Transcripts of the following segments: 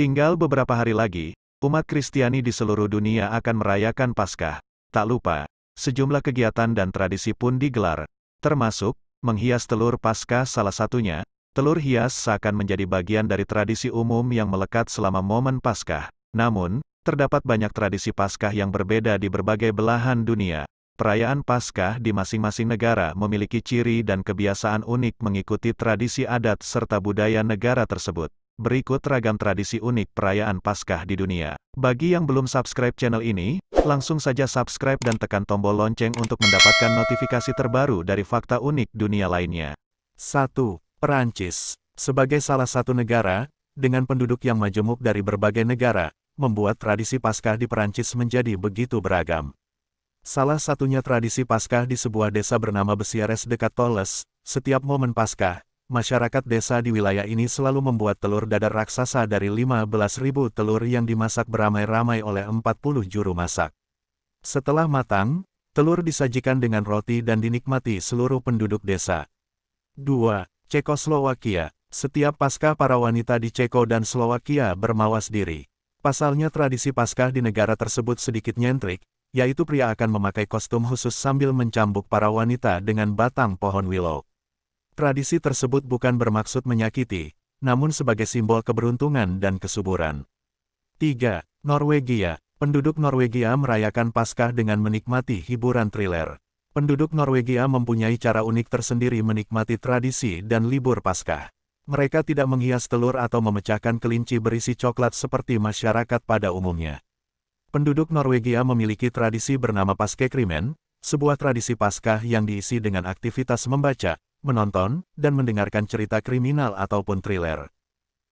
Tinggal beberapa hari lagi, umat Kristiani di seluruh dunia akan merayakan Paskah. Tak lupa, sejumlah kegiatan dan tradisi pun digelar, termasuk menghias telur Paskah salah satunya. Telur hias seakan menjadi bagian dari tradisi umum yang melekat selama momen Paskah. Namun, terdapat banyak tradisi Paskah yang berbeda di berbagai belahan dunia. Perayaan Paskah di masing-masing negara memiliki ciri dan kebiasaan unik mengikuti tradisi adat serta budaya negara tersebut. Berikut ragam tradisi unik perayaan Paskah di dunia. Bagi yang belum subscribe channel ini, langsung saja subscribe dan tekan tombol lonceng untuk mendapatkan notifikasi terbaru dari fakta unik dunia lainnya. 1. Perancis Sebagai salah satu negara, dengan penduduk yang majemuk dari berbagai negara, membuat tradisi Paskah di Perancis menjadi begitu beragam. Salah satunya tradisi Paskah di sebuah desa bernama Besiares dekat Toles, setiap momen Paskah, masyarakat desa di wilayah ini selalu membuat telur dadar raksasa dari 15.000 telur yang dimasak beramai-ramai oleh 40 juru masak. Setelah matang, telur disajikan dengan roti dan dinikmati seluruh penduduk desa. 2. Cekoslowakia Setiap Paskah para wanita di Ceko dan Slowakia bermawas diri. Pasalnya tradisi Paskah di negara tersebut sedikit nyentrik, yaitu pria akan memakai kostum khusus sambil mencambuk para wanita dengan batang pohon willow. Tradisi tersebut bukan bermaksud menyakiti, namun sebagai simbol keberuntungan dan kesuburan. 3. Norwegia Penduduk Norwegia merayakan Paskah dengan menikmati hiburan thriller. Penduduk Norwegia mempunyai cara unik tersendiri menikmati tradisi dan libur Paskah. Mereka tidak menghias telur atau memecahkan kelinci berisi coklat seperti masyarakat pada umumnya. Penduduk Norwegia memiliki tradisi bernama Paskekrimen, sebuah tradisi Paskah yang diisi dengan aktivitas membaca, menonton, dan mendengarkan cerita kriminal ataupun thriller.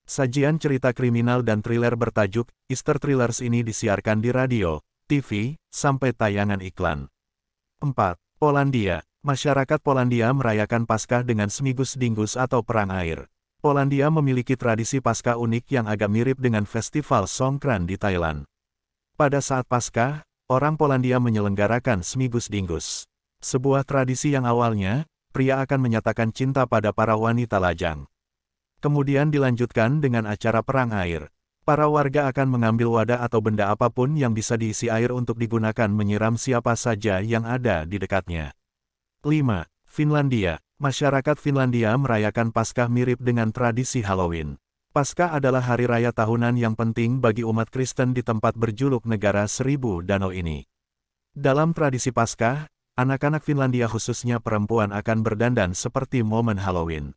Sajian cerita kriminal dan thriller bertajuk Easter Thrillers ini disiarkan di radio, TV, sampai tayangan iklan. 4. Polandia Masyarakat Polandia merayakan Paskah dengan semigus dingus atau perang air. Polandia memiliki tradisi Paskah unik yang agak mirip dengan festival Songkran di Thailand. Pada saat Paskah, orang Polandia menyelenggarakan semigus dingus. Sebuah tradisi yang awalnya, pria akan menyatakan cinta pada para wanita lajang. Kemudian dilanjutkan dengan acara perang air. Para warga akan mengambil wadah atau benda apapun yang bisa diisi air untuk digunakan menyiram siapa saja yang ada di dekatnya. 5. Finlandia Masyarakat Finlandia merayakan Paskah mirip dengan tradisi Halloween. Paskah adalah hari raya tahunan yang penting bagi umat Kristen di tempat berjuluk negara seribu danau ini. Dalam tradisi Paskah, Anak-anak Finlandia khususnya perempuan akan berdandan seperti momen Halloween.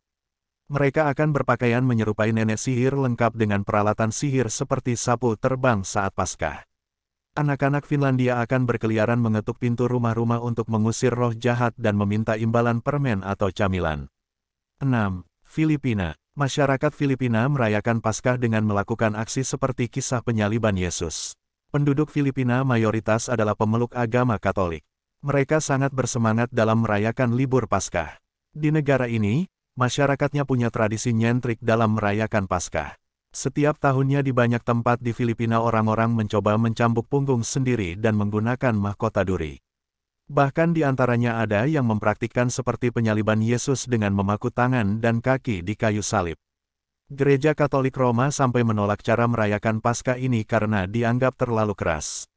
Mereka akan berpakaian menyerupai nenek sihir lengkap dengan peralatan sihir seperti sapu terbang saat Paskah. Anak-anak Finlandia akan berkeliaran mengetuk pintu rumah-rumah untuk mengusir roh jahat dan meminta imbalan permen atau camilan. 6. Filipina Masyarakat Filipina merayakan Paskah dengan melakukan aksi seperti kisah penyaliban Yesus. Penduduk Filipina mayoritas adalah pemeluk agama Katolik mereka sangat bersemangat dalam merayakan libur Paskah. Di negara ini, masyarakatnya punya tradisi nyentrik dalam merayakan Paskah. Setiap tahunnya di banyak tempat di Filipina orang-orang mencoba mencambuk punggung sendiri dan menggunakan mahkota duri. Bahkan di antaranya ada yang mempraktikkan seperti penyaliban Yesus dengan memaku tangan dan kaki di kayu salib. Gereja Katolik Roma sampai menolak cara merayakan Paskah ini karena dianggap terlalu keras.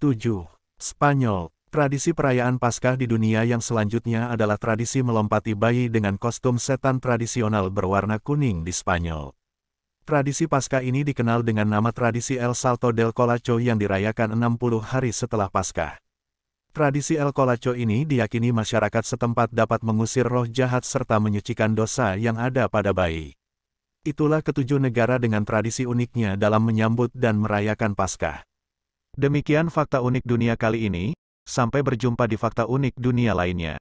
7. Spanyol Tradisi perayaan Paskah di dunia yang selanjutnya adalah tradisi melompati bayi dengan kostum setan tradisional berwarna kuning di Spanyol. Tradisi Paskah ini dikenal dengan nama tradisi El Salto del Colacho yang dirayakan 60 hari setelah Paskah. Tradisi El Colacho ini diyakini masyarakat setempat dapat mengusir roh jahat serta menyucikan dosa yang ada pada bayi. Itulah ketujuh negara dengan tradisi uniknya dalam menyambut dan merayakan Paskah. Demikian fakta unik dunia kali ini, Sampai berjumpa di fakta unik dunia lainnya.